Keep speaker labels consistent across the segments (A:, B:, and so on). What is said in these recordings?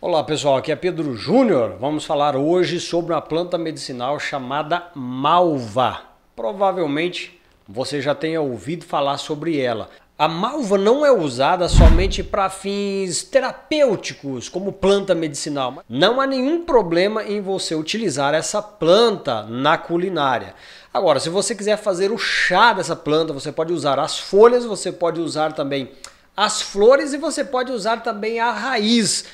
A: Olá pessoal, aqui é Pedro Júnior. Vamos falar hoje sobre uma planta medicinal chamada malva. Provavelmente você já tenha ouvido falar sobre ela. A malva não é usada somente para fins terapêuticos, como planta medicinal. Não há nenhum problema em você utilizar essa planta na culinária. Agora, se você quiser fazer o chá dessa planta, você pode usar as folhas, você pode usar também as flores e você pode usar também a raiz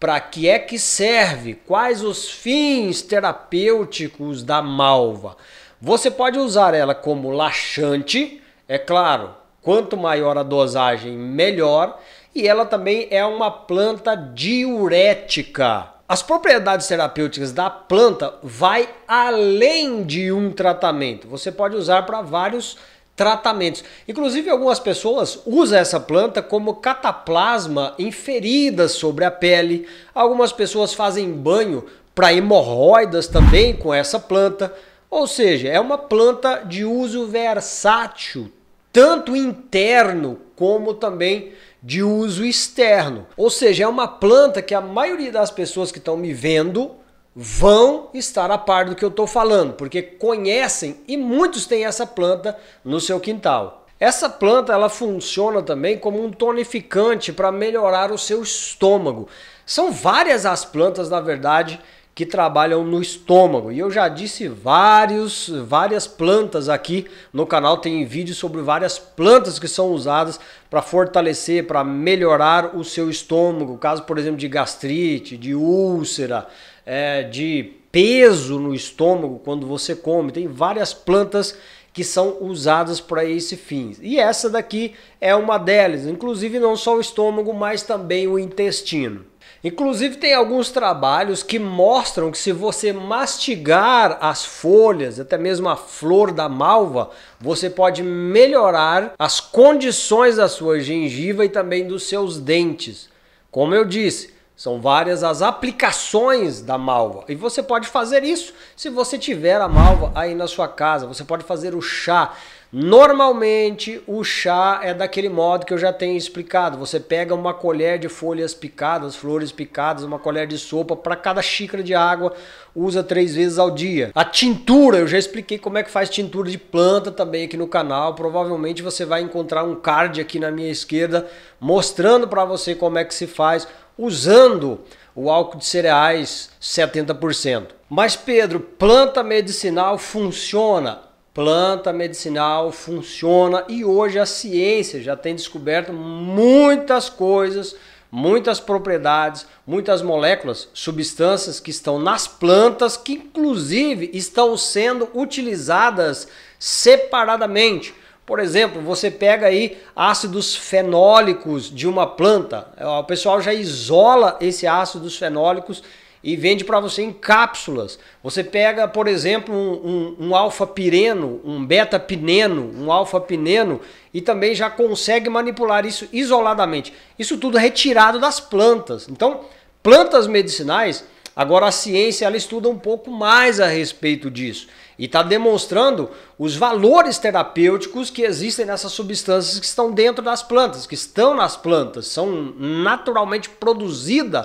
A: para que é que serve? Quais os fins terapêuticos da malva? Você pode usar ela como laxante, é claro, quanto maior a dosagem, melhor, e ela também é uma planta diurética. As propriedades terapêuticas da planta vai além de um tratamento. Você pode usar para vários tratamentos. Inclusive, algumas pessoas usam essa planta como cataplasma em feridas sobre a pele. Algumas pessoas fazem banho para hemorroidas também com essa planta. Ou seja, é uma planta de uso versátil, tanto interno como também de uso externo. Ou seja, é uma planta que a maioria das pessoas que estão me vendo vão estar a par do que eu estou falando, porque conhecem e muitos têm essa planta no seu quintal. Essa planta ela funciona também como um tonificante para melhorar o seu estômago. São várias as plantas, na verdade, que trabalham no estômago. E eu já disse vários, várias plantas aqui no canal, tem vídeo sobre várias plantas que são usadas para fortalecer, para melhorar o seu estômago. Caso, por exemplo, de gastrite, de úlcera, é, de peso no estômago quando você come. Tem várias plantas que são usadas para esse fim. E essa daqui é uma delas, inclusive não só o estômago, mas também o intestino. Inclusive, tem alguns trabalhos que mostram que se você mastigar as folhas, até mesmo a flor da malva, você pode melhorar as condições da sua gengiva e também dos seus dentes. Como eu disse, são várias as aplicações da malva. E você pode fazer isso se você tiver a malva aí na sua casa. Você pode fazer o chá. Normalmente o chá é daquele modo que eu já tenho explicado. Você pega uma colher de folhas picadas, flores picadas, uma colher de sopa para cada xícara de água, usa três vezes ao dia. A tintura, eu já expliquei como é que faz tintura de planta também aqui no canal. Provavelmente você vai encontrar um card aqui na minha esquerda mostrando para você como é que se faz usando o álcool de cereais 70%. Mas Pedro, planta medicinal funciona? planta medicinal funciona e hoje a ciência já tem descoberto muitas coisas, muitas propriedades, muitas moléculas, substâncias que estão nas plantas que inclusive estão sendo utilizadas separadamente. Por exemplo, você pega aí ácidos fenólicos de uma planta, o pessoal já isola esse ácidos fenólicos e vende para você em cápsulas. Você pega, por exemplo, um, um, um alfa-pireno, um beta-pineno, um alfa-pineno e também já consegue manipular isso isoladamente. Isso tudo é retirado das plantas. Então, plantas medicinais, agora a ciência ela estuda um pouco mais a respeito disso e está demonstrando os valores terapêuticos que existem nessas substâncias que estão dentro das plantas, que estão nas plantas, são naturalmente produzidas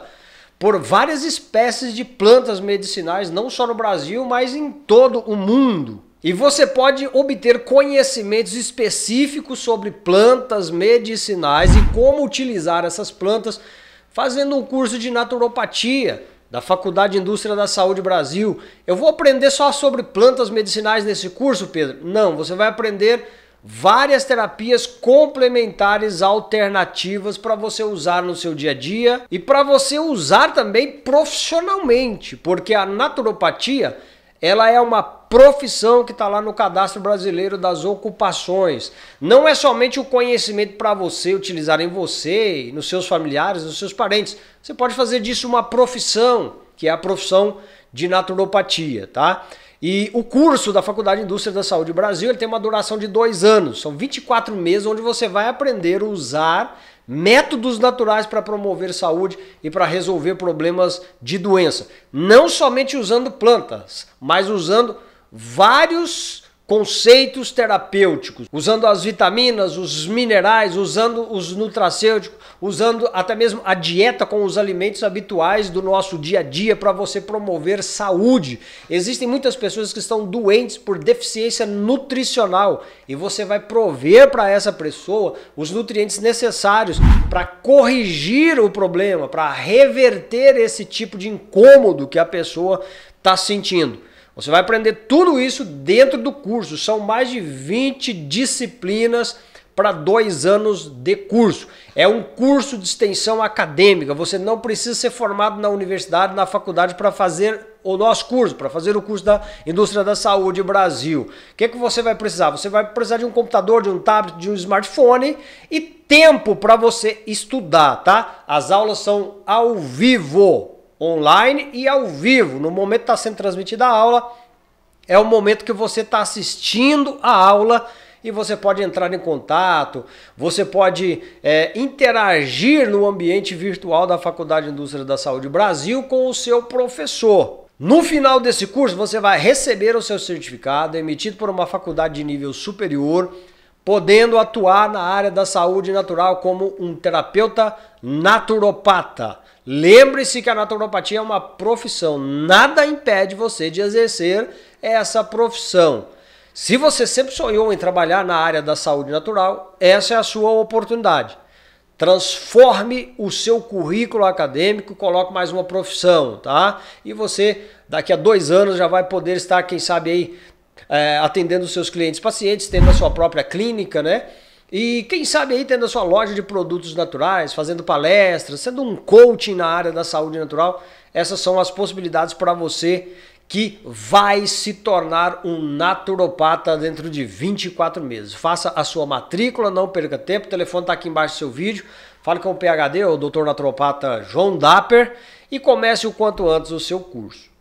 A: por várias espécies de plantas medicinais, não só no Brasil, mas em todo o mundo. E você pode obter conhecimentos específicos sobre plantas medicinais e como utilizar essas plantas fazendo um curso de naturopatia da Faculdade de Indústria da Saúde Brasil. Eu vou aprender só sobre plantas medicinais nesse curso, Pedro? Não, você vai aprender várias terapias complementares alternativas para você usar no seu dia a dia e para você usar também profissionalmente, porque a naturopatia ela é uma profissão que está lá no cadastro brasileiro das ocupações. Não é somente o conhecimento para você utilizar em você, nos seus familiares, nos seus parentes. Você pode fazer disso uma profissão, que é a profissão de naturopatia, tá? E o curso da Faculdade de Indústria da Saúde Brasil ele tem uma duração de dois anos. São 24 meses onde você vai aprender a usar métodos naturais para promover saúde e para resolver problemas de doença. Não somente usando plantas, mas usando vários conceitos terapêuticos, usando as vitaminas, os minerais, usando os nutracêuticos, usando até mesmo a dieta com os alimentos habituais do nosso dia a dia para você promover saúde. Existem muitas pessoas que estão doentes por deficiência nutricional e você vai prover para essa pessoa os nutrientes necessários para corrigir o problema, para reverter esse tipo de incômodo que a pessoa está sentindo. Você vai aprender tudo isso dentro do curso. São mais de 20 disciplinas para dois anos de curso. É um curso de extensão acadêmica. Você não precisa ser formado na universidade, na faculdade para fazer o nosso curso, para fazer o curso da indústria da saúde Brasil. O que, que você vai precisar? Você vai precisar de um computador, de um tablet, de um smartphone e tempo para você estudar, tá? As aulas são ao vivo online e ao vivo. No momento que está sendo transmitida a aula, é o momento que você está assistindo a aula e você pode entrar em contato, você pode é, interagir no ambiente virtual da Faculdade de Indústria da Saúde Brasil com o seu professor. No final desse curso, você vai receber o seu certificado emitido por uma faculdade de nível superior podendo atuar na área da saúde natural como um terapeuta naturopata. Lembre-se que a naturopatia é uma profissão, nada impede você de exercer essa profissão. Se você sempre sonhou em trabalhar na área da saúde natural, essa é a sua oportunidade. Transforme o seu currículo acadêmico, coloque mais uma profissão, tá? E você, daqui a dois anos, já vai poder estar, quem sabe, aí é, atendendo seus clientes pacientes, tendo a sua própria clínica, né? E quem sabe aí tendo a sua loja de produtos naturais, fazendo palestras, sendo um coaching na área da saúde natural. Essas são as possibilidades para você que vai se tornar um naturopata dentro de 24 meses. Faça a sua matrícula, não perca tempo. O telefone está aqui embaixo do seu vídeo. Fale com o PHD, o Dr. Naturopata João Dapper, e comece o quanto antes o seu curso.